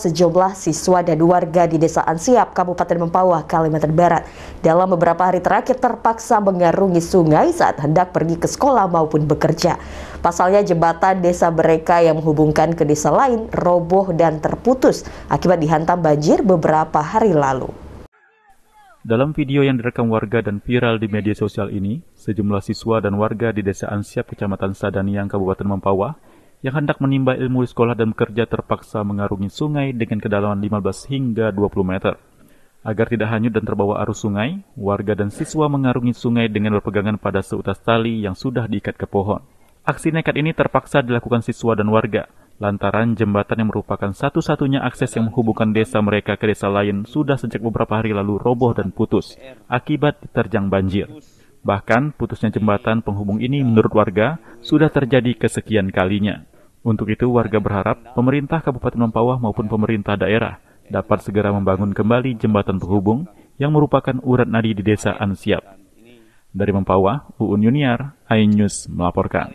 sejumlah siswa dan warga di Desa Ansiap, Kabupaten Mempawah, Kalimantan Barat. Dalam beberapa hari terakhir terpaksa mengarungi sungai saat hendak pergi ke sekolah maupun bekerja. Pasalnya jembatan desa mereka yang menghubungkan ke desa lain roboh dan terputus akibat dihantam banjir beberapa hari lalu. Dalam video yang direkam warga dan viral di media sosial ini, sejumlah siswa dan warga di Desa Ansiap, Kecamatan Sadaniang, Kabupaten Mempawah, yang hendak menimba ilmu di sekolah dan bekerja terpaksa mengarungi sungai dengan kedalaman 15 hingga 20 meter. Agar tidak hanyut dan terbawa arus sungai, warga dan siswa mengarungi sungai dengan berpegangan pada seutas tali yang sudah diikat ke pohon. Aksi nekat ini terpaksa dilakukan siswa dan warga, lantaran jembatan yang merupakan satu-satunya akses yang menghubungkan desa mereka ke desa lain sudah sejak beberapa hari lalu roboh dan putus akibat diterjang banjir. Bahkan putusnya jembatan penghubung ini menurut warga sudah terjadi kesekian kalinya. Untuk itu, warga berharap pemerintah Kabupaten Mempawah maupun pemerintah daerah dapat segera membangun kembali jembatan penghubung yang merupakan urat nadi di desa Ansiap. Dari Mempawah, Uun Yuniar, News melaporkan.